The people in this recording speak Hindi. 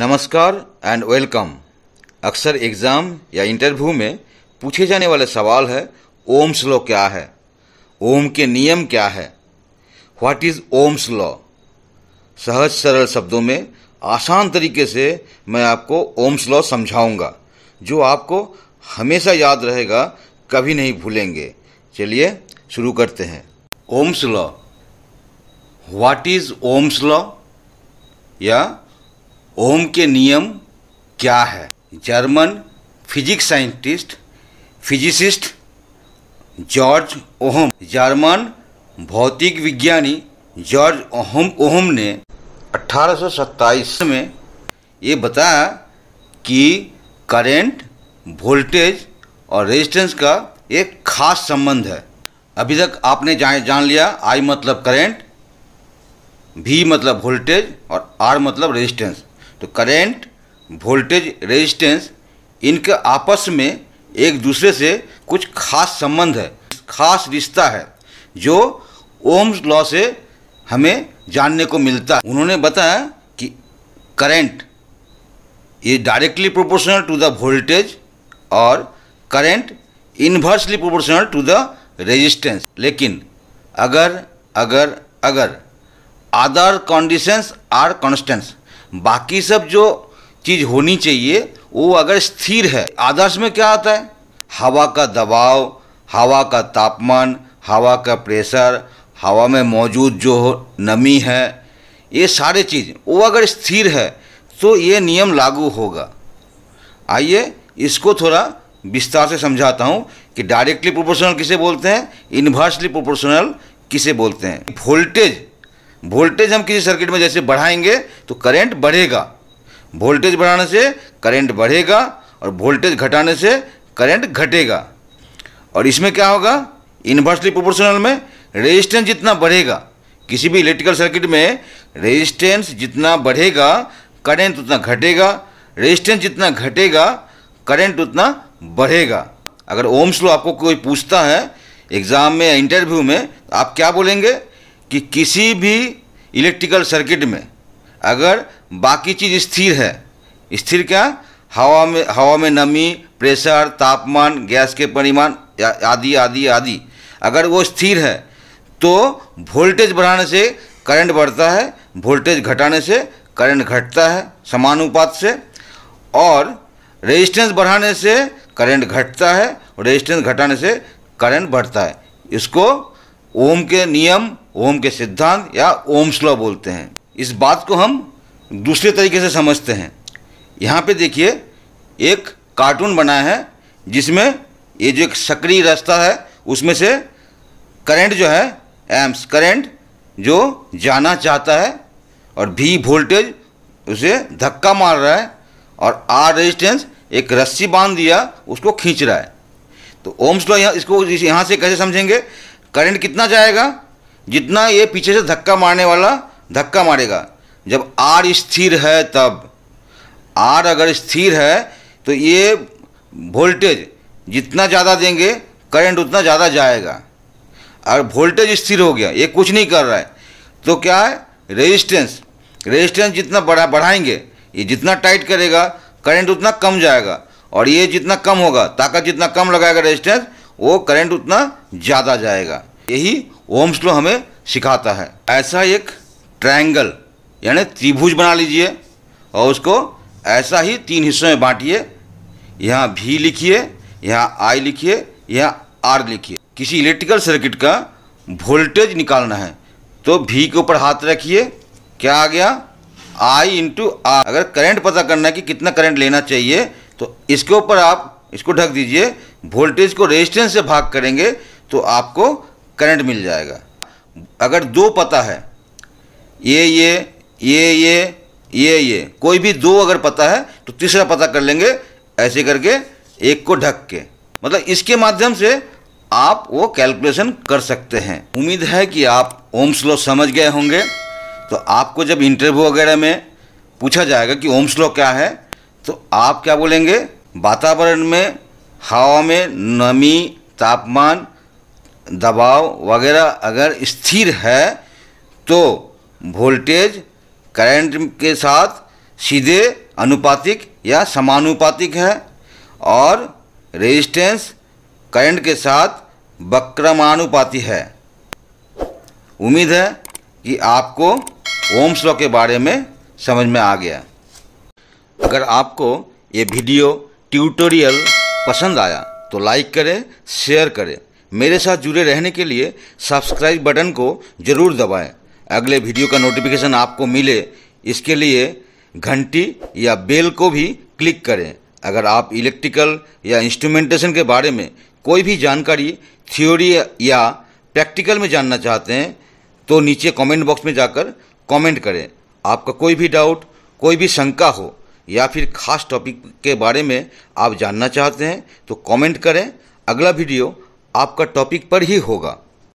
नमस्कार एंड वेलकम अक्सर एग्जाम या इंटरव्यू में पूछे जाने वाले सवाल है ओम्स लॉ क्या है ओम के नियम क्या है व्हाट इज ओम्स लॉ सहज सरल शब्दों में आसान तरीके से मैं आपको ओम्स लॉ समझाऊंगा जो आपको हमेशा याद रहेगा कभी नहीं भूलेंगे चलिए शुरू करते हैं Ohm's law what is Ohm's law या ओम के नियम क्या है German physics scientist physicist George Ohm German भौतिक विज्ञानी जॉर्ज ओहम ओहम ने 1827 में ये बताया कि करंट वोल्टेज और रेजिस्टेंस का एक खास संबंध है अभी तक आपने जान लिया आई मतलब करंट भी मतलब वोल्टेज और आर मतलब रेजिस्टेंस तो करेंट वोल्टेज रेजिस्टेंस इनके आपस में एक दूसरे से कुछ खास संबंध है खास रिश्ता है जो ओम्स लॉ से हमें जानने को मिलता है उन्होंने बताया कि करंट ये directly proportional to the voltage और current inversely proportional to the resistance लेकिन अगर अगर अगर अदर कंडीशंस आर कॉन्स्टेंट्स बाकी सब जो चीज़ होनी चाहिए वो अगर स्थिर है आदर्श में क्या आता है हवा का दबाव हवा का तापमान हवा का प्रेशर हवा में मौजूद जो नमी है ये सारे चीज़ वो अगर स्थिर है तो ये नियम लागू होगा आइए इसको थोड़ा विस्तार से समझाता हूँ कि डायरेक्टली प्रोपोर्शनल किसे बोलते हैं इन्वर्सली प्रोपोर्शनल किसे बोलते हैं वोल्टेज वोल्टेज हम किसी सर्किट में जैसे बढ़ाएंगे तो करंट बढ़ेगा वोल्टेज बढ़ाने से करंट बढ़ेगा और वोल्टेज घटाने से करंट घटेगा और इसमें क्या होगा इन्वर्सली प्रोपोर्शनल में रेजिस्टेंस जितना बढ़ेगा किसी भी इलेक्ट्रिकल सर्किट में रेजिस्टेंस जितना बढ़ेगा करंट उतना घटेगा रेजिस्टेंस जितना घटेगा करंट उतना बढ़ेगा अगर ओम्स लो आपको कोई पूछता है एग्ज़ाम में इंटरव्यू में आप क्या बोलेंगे कि किसी भी इलेक्ट्रिकल सर्किट में अगर बाकी चीज़ स्थिर है स्थिर क्या हवा में हवा में नमी प्रेशर तापमान गैस के परिमाण आदि आदि आदि अगर वो स्थिर है तो वोल्टेज बढ़ाने से करंट बढ़ता है वोल्टेज घटाने से करंट घटता है समानुपात से और रेजिस्टेंस बढ़ाने से करंट घटता है और रेजिस्टेंस घटाने से करंट बढ़ता है इसको ओम के नियम ओम के सिद्धांत या ओम स्लो बोलते हैं इस बात को हम दूसरे तरीके से समझते हैं यहाँ पे देखिए एक कार्टून बना है जिसमें ये जो एक सक्रिय रास्ता है उसमें से करंट जो है एम्स करंट जो जाना चाहता है और भी वोल्टेज उसे धक्का मार रहा है और आर रेजिस्टेंस एक रस्सी बांध दिया उसको खींच रहा है तो ओम्स लॉ यहाँ इसको यहाँ से कैसे समझेंगे करंट कितना जाएगा जितना ये पीछे से धक्का मारने वाला धक्का मारेगा जब आर स्थिर है तब आर अगर स्थिर है तो ये वोल्टेज जितना ज़्यादा देंगे करंट उतना ज़्यादा जाएगा और वोल्टेज स्थिर हो गया ये कुछ नहीं कर रहा है तो क्या है रेजिस्टेंस रेजिस्टेंस जितना बढ़ा बढ़ाएंगे ये जितना टाइट करेगा करंट उतना कम जाएगा और ये जितना कम होगा ताकत जितना कम लगाएगा रेजिस्टेंस वो करंट उतना ज़्यादा जाएगा यही ओम स्लो हमें सिखाता है ऐसा एक ट्रायंगल यानी त्रिभुज बना लीजिए और उसको ऐसा ही तीन हिस्सों में बांटिए यहाँ भी लिखिए यहाँ आई लिखिए यहाँ आर लिखिए किसी इलेक्ट्रिकल सर्किट का वोल्टेज निकालना है तो भी के ऊपर हाथ रखिए क्या आ गया आई इंटू आर अगर करंट पता करना है कि कितना करंट लेना चाहिए तो इसके ऊपर आप इसको ढक दीजिए वोल्टेज को रेजिस्टेंस से भाग करेंगे तो आपको करंट मिल जाएगा अगर दो पता है ये ये ये ये ये ये कोई भी दो अगर पता है तो तीसरा पता कर लेंगे ऐसे करके एक को ढक के मतलब इसके माध्यम से आप वो कैलकुलेशन कर सकते हैं उम्मीद है कि आप ओम्स स्लो समझ गए होंगे तो आपको जब इंटरव्यू वगैरह में पूछा जाएगा कि ओम स्लो क्या है तो आप क्या बोलेंगे वातावरण में हवा में नमी तापमान दबाव वगैरह अगर स्थिर है तो वोल्टेज करंट के साथ सीधे अनुपातिक या समानुपातिक है और रेजिस्टेंस करंट के साथ वक्रमानुपाती है उम्मीद है कि आपको ओम्स लॉ के बारे में समझ में आ गया अगर आपको ये वीडियो ट्यूटोरियल पसंद आया तो लाइक करें शेयर करें मेरे साथ जुड़े रहने के लिए सब्सक्राइब बटन को जरूर दबाएं। अगले वीडियो का नोटिफिकेशन आपको मिले इसके लिए घंटी या बेल को भी क्लिक करें अगर आप इलेक्ट्रिकल या इंस्ट्रूमेंटेशन के बारे में कोई भी जानकारी थ्योरी या प्रैक्टिकल में जानना चाहते हैं तो नीचे कमेंट बॉक्स में जाकर कमेंट करें आपका कोई भी डाउट कोई भी शंका हो या फिर खास टॉपिक के बारे में आप जानना चाहते हैं तो कमेंट करें अगला वीडियो आपका टॉपिक पर ही होगा